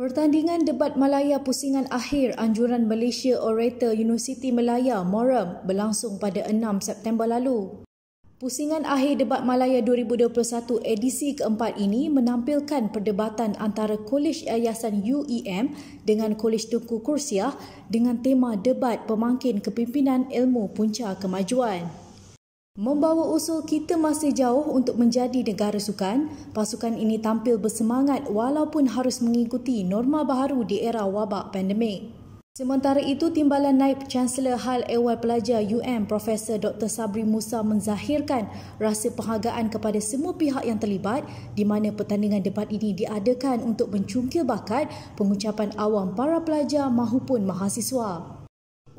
Pertandingan debat Malaya pusingan akhir anjuran Malaysia Orator University Malaya Moram berlangsung pada 6 September lalu. Pusingan akhir debat Malaya 2021 edisi keempat ini menampilkan perdebatan antara Kolej Yayasan UEM dengan Kolej Tunku Kursiah dengan tema debat pemangkin kepimpinan ilmu punca kemajuan. Membawa usul kita masih jauh untuk menjadi negara sukan, pasukan ini tampil bersemangat walaupun harus mengikuti norma baru di era wabak pandemik. Sementara itu, Timbalan Naib Chancellor Hal Ehwal Pelajar UM Prof. Dr. Sabri Musa menzahirkan rasa penghargaan kepada semua pihak yang terlibat di mana pertandingan debat ini diadakan untuk mencungkil bakat pengucapan awam para pelajar mahupun mahasiswa.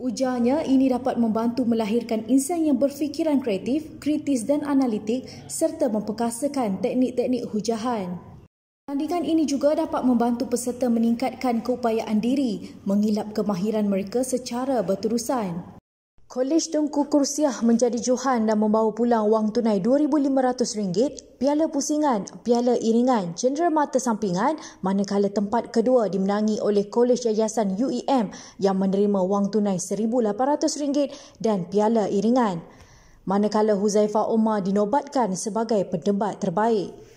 Ujarnya, ini dapat membantu melahirkan insan yang berfikiran kreatif, kritis dan analitik serta memperkasakan teknik-teknik hujahan. Pertandingan ini juga dapat membantu peserta meningkatkan keupayaan diri, mengilap kemahiran mereka secara berterusan. Kolej Tengku Kursiah menjadi Johan dan membawa pulang wang tunai RM2,500, piala pusingan, piala iringan, mata sampingan, manakala tempat kedua dimenangi oleh Kolej Yayasan UEM yang menerima wang tunai RM1,800 dan piala iringan. Manakala Huzaifah Omar dinobatkan sebagai pendebat terbaik.